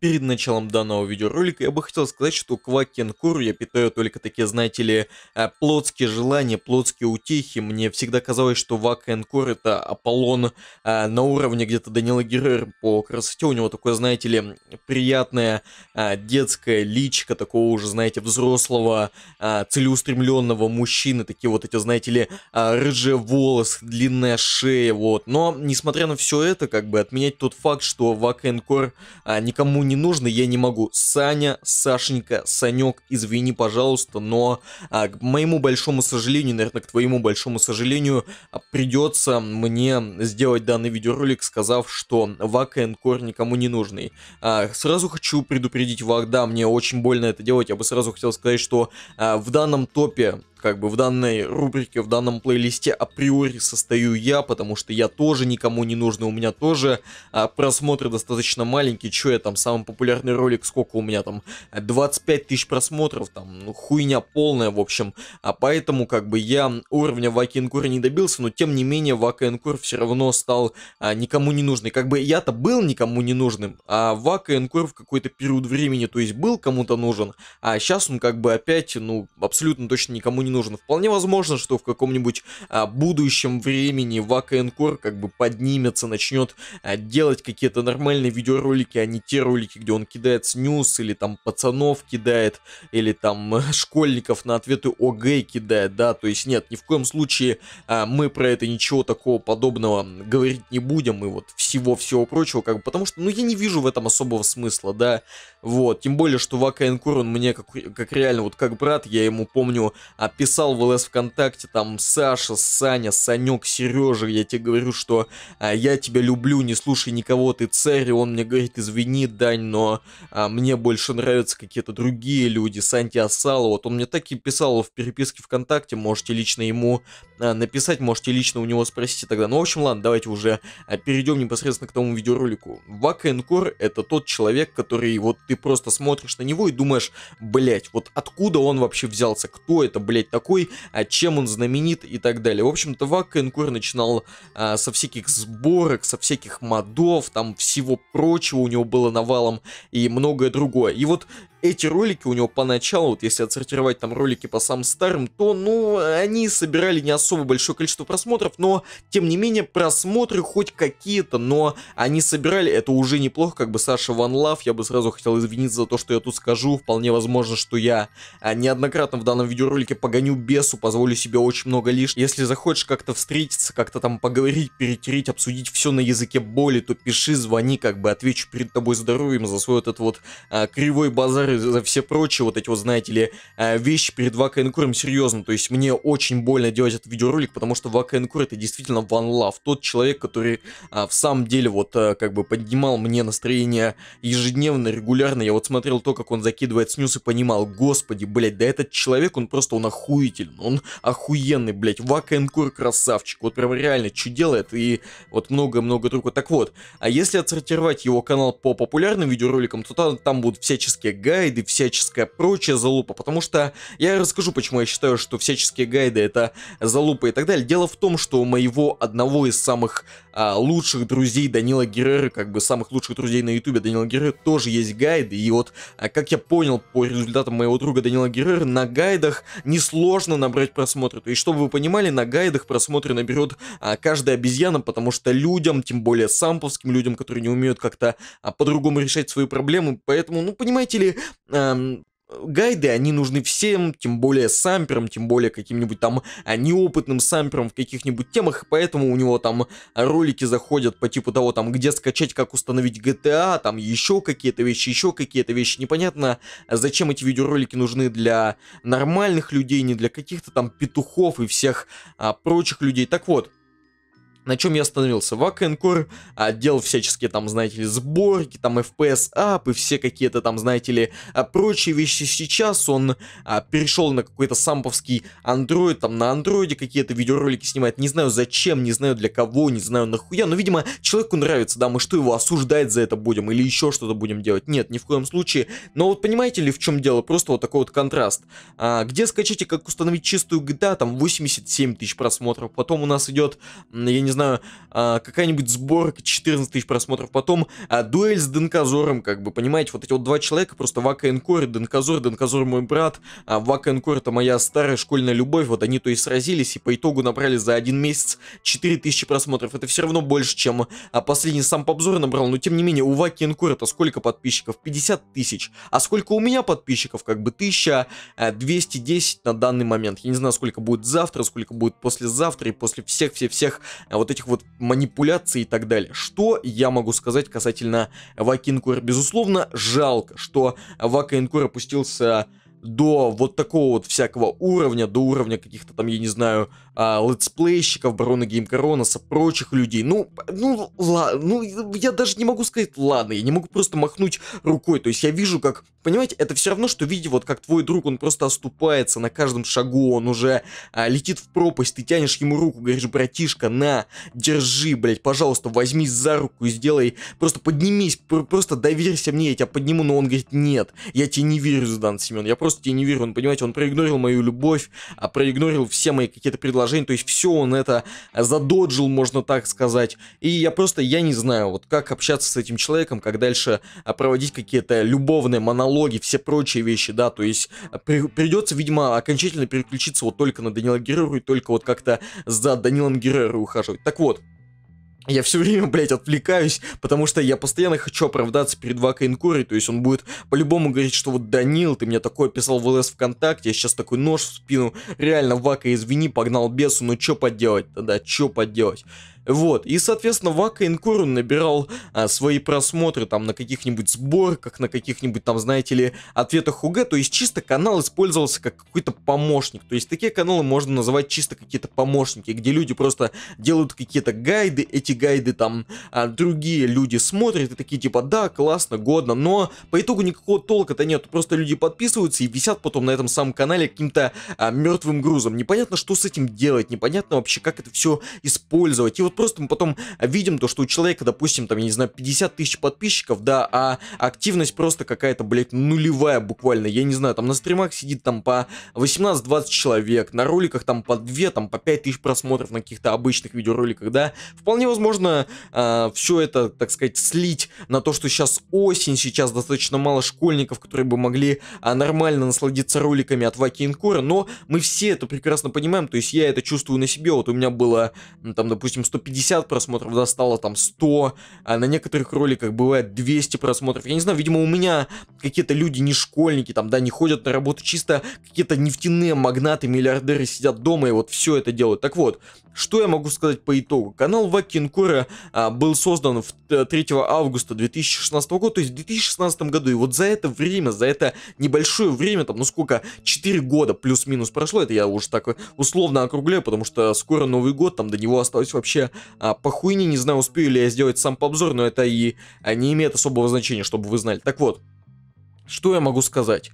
Перед началом данного видеоролика я бы хотел сказать, что к я питаю только такие, знаете ли, э, плотские желания, плотские утехи. Мне всегда казалось, что Вакенкур это Аполлон а, на уровне где-то Данила Геррер по красоте. У него такое, знаете ли, приятное а, детское личико, такого уже, знаете, взрослого, а, целеустремленного мужчины. Такие вот эти, знаете ли, а, рыжие волосы, длинная шея, вот. Но, несмотря на все это, как бы отменять тот факт, что Вакенкур а, никому не не нужно, я не могу. Саня, Сашенька, Санек, извини, пожалуйста, но а, к моему большому сожалению, наверное, к твоему большому сожалению, а, придется мне сделать данный видеоролик, сказав, что Вак и Энкор никому не нужный. А, сразу хочу предупредить Вак, да, мне очень больно это делать, я бы сразу хотел сказать, что а, в данном топе как бы в данной рубрике, в данном плейлисте априори состою я, потому что я тоже никому не нужен, у меня тоже а, просмотры достаточно маленькие, что я там, самый популярный ролик, сколько у меня там, 25 тысяч просмотров, там, ну, хуйня полная, в общем, а поэтому, как бы, я уровня Ваки Энкура не добился, но, тем не менее, Вака Энкур все равно стал а, никому не нужный, как бы, я-то был никому не нужным, а Вака Энкур в какой-то период времени, то есть, был кому-то нужен, а сейчас он, как бы, опять, ну, абсолютно точно никому не не нужен. Вполне возможно, что в каком-нибудь а, будущем времени Вака как бы поднимется, начнет а, делать какие-то нормальные видеоролики, а не те ролики, где он кидает снюс, или там пацанов кидает, или там э, школьников на ответы ОГ кидает, да, то есть нет, ни в коем случае а, мы про это ничего такого подобного говорить не будем, и вот всего-всего прочего, как бы, потому что, ну, я не вижу в этом особого смысла, да, вот, тем более, что Вака Энкор, он мне как, как реально, вот как брат, я ему помню, а, писал в ЛС ВКонтакте, там, Саша, Саня, Санек, Сережа, я тебе говорю, что а, я тебя люблю, не слушай никого, ты царь, и он мне говорит, извини, Дань, но а, мне больше нравятся какие-то другие люди, Санти Асалова, вот он мне так и писал в переписке ВКонтакте, можете лично ему Э, написать, можете лично у него спросить тогда. Ну, в общем, ладно, давайте уже э, перейдем непосредственно к тому видеоролику. Вака это тот человек, который вот ты просто смотришь на него и думаешь, блять, вот откуда он вообще взялся, кто это, блять, такой, а чем он знаменит и так далее. В общем-то, Вака начинал а, со всяких сборок, со всяких модов, там всего прочего у него было навалом и многое другое. И вот эти ролики у него поначалу, вот если отсортировать там ролики по самым старым, то, ну, они собирали не особо большое количество просмотров, но, тем не менее, просмотры хоть какие-то, но они собирали, это уже неплохо, как бы Саша Ван Лав, я бы сразу хотел извиниться за то, что я тут скажу, вполне возможно, что я а, неоднократно в данном видеоролике погоню бесу, позволю себе очень много лишнего. Если захочешь как-то встретиться, как-то там поговорить, перетереть, обсудить все на языке боли, то пиши, звони, как бы отвечу перед тобой здоровьем за свой вот этот вот а, кривой базар барьеры, за все прочие вот эти вот, знаете ли, э, вещи перед Вакенкуром серьезно. То есть мне очень больно делать этот видеоролик, потому что Вакенкур это действительно One Love. Тот человек, который а, в самом деле вот э, как бы поднимал мне настроение ежедневно, регулярно. Я вот смотрел то, как он закидывает снюс и понимал, господи, блять, да этот человек, он просто, он охуительный, он охуенный, блять, Вакенкур красавчик, вот прям реально, что делает и вот много-много трюков. Так вот, а если отсортировать его канал по популярным видеороликам, то там, там будут всяческие гайды, гайды, всяческая прочая залупа, потому что я расскажу, почему я считаю, что всяческие гайды это залупа и так далее. Дело в том, что у моего одного из самых а, лучших друзей Данила Геррера, как бы самых лучших друзей на ютубе Данила Геррера, тоже есть гайды, и вот, а, как я понял по результатам моего друга Данила Геррера, на гайдах несложно набрать просмотры, то есть, чтобы вы понимали, на гайдах просмотры наберет а, каждая обезьяна, потому что людям, тем более самповским людям, которые не умеют как-то а, по-другому решать свои проблемы, поэтому, ну, понимаете ли, эм, гайды, они нужны всем, тем более самперам, тем более каким-нибудь там а, неопытным самперам в каких-нибудь темах, и поэтому у него там ролики заходят по типу того, там, где скачать, как установить GTA, а, там еще какие-то вещи, еще какие-то вещи. Непонятно, зачем эти видеоролики нужны для нормальных людей, не для каких-то там петухов и всех а, прочих людей. Так вот, на чем я остановился? Вакенкор, делал всяческие там, знаете ли, сборки, там FPS Up и все какие-то там, знаете ли, а, прочие вещи. Сейчас он а, перешел на какой-то самповский Android, там на андроиде какие-то видеоролики снимает. Не знаю зачем, не знаю для кого, не знаю нахуя, но, видимо, человеку нравится, да, мы что его осуждать за это будем или еще что-то будем делать? Нет, ни в коем случае. Но вот понимаете ли, в чем дело? Просто вот такой вот контраст. А, где скачите, как установить чистую GTA, там 87 тысяч просмотров. Потом у нас идет, я не не знаю, а, какая-нибудь сборка 14 тысяч просмотров, потом а, дуэль с Донкозором, как бы, понимаете, вот эти вот два человека, просто Вака Энкор и Донкозор, Донкозор мой брат, а Вака Энкор это моя старая школьная любовь, вот они то и сразились, и по итогу набрали за один месяц 4 тысячи просмотров, это все равно больше, чем а, последний сам Попзор набрал, но тем не менее, у Ваки Энкор это сколько подписчиков? 50 тысяч, а сколько у меня подписчиков? Как бы 1210 на данный момент, я не знаю, сколько будет завтра, сколько будет послезавтра и после всех-всех-всех вот этих вот манипуляций и так далее. Что я могу сказать касательно Вакинкура? Безусловно, жалко, что Вакинкур опустился до вот такого вот всякого уровня, до уровня каких-то там, я не знаю, а, летсплейщиков, Барона Гейм прочих людей. Ну, ну, ла, ну, я даже не могу сказать ладно, я не могу просто махнуть рукой. То есть я вижу, как, понимаете, это все равно, что видеть вот как твой друг, он просто оступается на каждом шагу, он уже а, летит в пропасть, ты тянешь ему руку, говоришь, братишка, на, держи, блядь, пожалуйста, возьмись за руку и сделай, просто поднимись, просто доверься мне, я тебя подниму, но он говорит, нет, я тебе не верю, Зидан Семен, я просто просто тебе не верю. Он, понимаете, он проигнорил мою любовь, а проигнорил все мои какие-то предложения. То есть все он это задоджил, можно так сказать. И я просто, я не знаю, вот как общаться с этим человеком, как дальше а, проводить какие-то любовные монологи, все прочие вещи, да. То есть а, при, придется, видимо, окончательно переключиться вот только на Данила Герреру и только вот как-то за Данилом Герреру ухаживать. Так вот, я все время, блядь, отвлекаюсь, потому что я постоянно хочу оправдаться перед Вакой Инкури, то есть он будет по-любому говорить, что вот Данил, ты мне такое писал в ЛС ВКонтакте, я сейчас такой нож в спину, реально, Вака, извини, погнал бесу, ну чё поделать тогда, чё поделать? Вот, и, соответственно, Вака Инкур набирал а, свои просмотры там на каких-нибудь сборках, на каких-нибудь там, знаете ли, ответах ХУГ, то есть чисто канал использовался как какой-то помощник, то есть такие каналы можно называть чисто какие-то помощники, где люди просто делают какие-то гайды, эти гайды там а, другие люди смотрят и такие типа, да, классно, годно, но по итогу никакого толка-то нет, просто люди подписываются и висят потом на этом самом канале каким-то а, мертвым грузом, непонятно, что с этим делать, непонятно вообще, как это все использовать, и вот просто мы потом видим то, что у человека, допустим, там, я не знаю, 50 тысяч подписчиков, да, а активность просто какая-то, блядь, нулевая буквально, я не знаю, там на стримах сидит там по 18-20 человек, на роликах там по 2, там по 5 тысяч просмотров на каких-то обычных видеороликах, да, вполне возможно э, а, все это, так сказать, слить на то, что сейчас осень, сейчас достаточно мало школьников, которые бы могли э, нормально насладиться роликами от Ваки Инкора, но мы все это прекрасно понимаем, то есть я это чувствую на себе, вот у меня было, там, допустим, 100 150 просмотров достало, там 100, а на некоторых роликах бывает 200 просмотров. Я не знаю, видимо, у меня какие-то люди не школьники, там, да, не ходят на работу, чисто какие-то нефтяные магнаты, миллиардеры сидят дома и вот все это делают. Так вот, что я могу сказать по итогу? Канал Вакинкура а, был создан в 3 августа 2016 года, то есть в 2016 году, и вот за это время, за это небольшое время, там, ну сколько, 4 года плюс-минус прошло, это я уже так условно округляю, потому что скоро Новый год, там до него осталось вообще какие-то а, похуйни, не знаю, успею ли я сделать сам по обзору, но это и а, не имеет особого значения, чтобы вы знали. Так вот, что я могу сказать?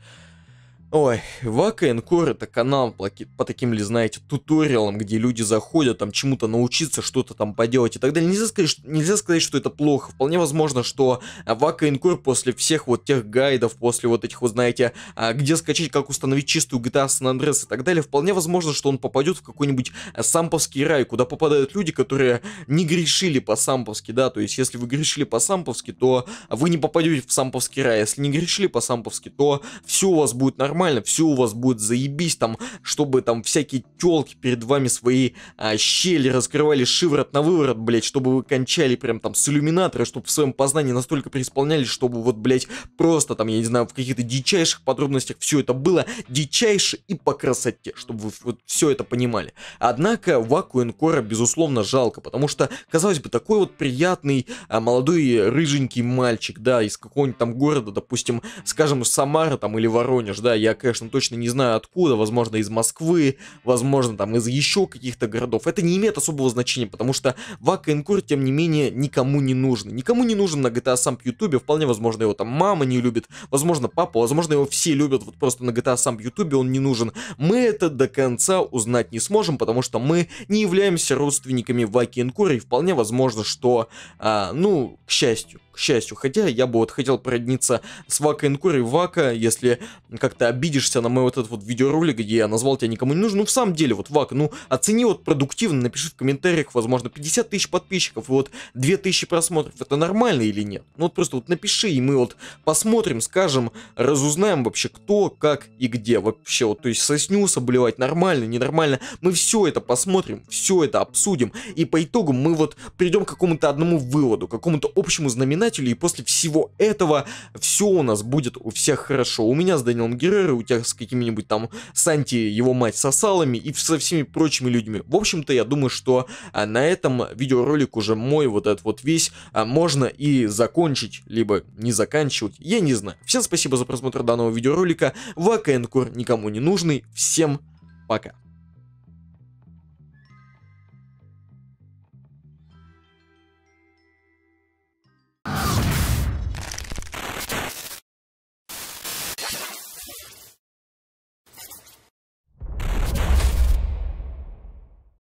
Ой, Вака Энкор это канал по таким ли, знаете, туториалам, где люди заходят там чему-то научиться, что-то там поделать и так далее. Нельзя сказать, что, нельзя сказать, что это плохо. Вполне возможно, что Вака Энкор после всех вот тех гайдов, после вот этих, вот знаете, а, где скачать, как установить чистую GTA San Andreas и так далее, вполне возможно, что он попадет в какой-нибудь э, самповский рай, куда попадают люди, которые не грешили по-самповски, да, то есть если вы грешили по-самповски, то вы не попадете в самповский рай, если не грешили по-самповски, то все у вас будет нормально, нормально, все у вас будет заебись, там, чтобы там всякие телки перед вами свои а, щели раскрывали шиворот на выворот, блядь, чтобы вы кончали прям там с иллюминатора, чтобы в своем познании настолько преисполнялись, чтобы вот, блядь, просто там, я не знаю, в каких-то дичайших подробностях все это было дичайше и по красоте, чтобы вы вот все это понимали. Однако Ваку Энкора, безусловно, жалко, потому что, казалось бы, такой вот приятный а, молодой рыженький мальчик, да, из какого-нибудь там города, допустим, скажем, Самара там или Воронеж, да, я я, конечно, точно не знаю откуда, возможно, из Москвы, возможно, там, из еще каких-то городов. Это не имеет особого значения, потому что Вака Инкур, тем не менее, никому не нужен. Никому не нужен на GTA Samp а Ютубе, вполне возможно, его там мама не любит, возможно, папа, возможно, его все любят, вот просто на GTA Samp а Ютубе он не нужен. Мы это до конца узнать не сможем, потому что мы не являемся родственниками Ваки Инкура, и вполне возможно, что, а, ну, к счастью, к счастью. Хотя я бы вот хотел породниться с Вака Инкури. Вака, если как-то обидишься на мой вот этот вот видеоролик, где я назвал тебя никому не нужен, ну в самом деле, вот Вака, ну оцени вот продуктивно, напиши в комментариях, возможно, 50 тысяч подписчиков и вот 2000 просмотров, это нормально или нет? Ну вот просто вот напиши, и мы вот посмотрим, скажем, разузнаем вообще кто, как и где вообще, вот то есть соснюса блевать нормально, ненормально, мы все это посмотрим, все это обсудим, и по итогу мы вот придем к какому-то одному выводу, к какому-то общему знаменателю, законодателей, и после всего этого все у нас будет у всех хорошо. У меня с Данилом Геррерой, у тебя с какими-нибудь там Санти, его мать сосалами и со всеми прочими людьми. В общем-то, я думаю, что а, на этом видеоролик уже мой вот этот вот весь а, можно и закончить, либо не заканчивать, я не знаю. Всем спасибо за просмотр данного видеоролика, ВКН Кор никому не нужный, всем пока.